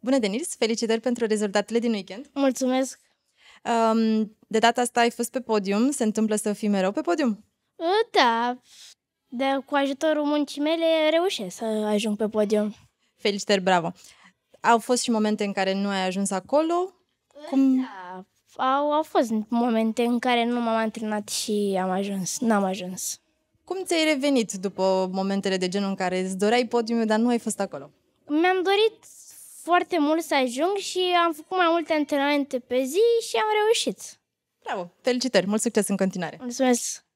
Bună, Denis! Felicitări pentru rezultatele din weekend! Mulțumesc! Um, de data asta ai fost pe podium. Se întâmplă să fii mereu pe podium? Ă, da, dar cu ajutorul muncii mele reușesc să ajung pe podium. Felicitări, bravo! Au fost și momente în care nu ai ajuns acolo? Ă, Cum... Da, au, au fost momente în care nu m-am antrenat și am ajuns, n-am ajuns. Cum ți-ai revenit după momentele de genul în care îți doreai podiumul, dar nu ai fost acolo? Mi-am dorit foarte mult să ajung și am făcut mai multe antrenamente pe zi și am reușit. Bravo! Felicitări! Mult succes în continuare! Mulțumesc!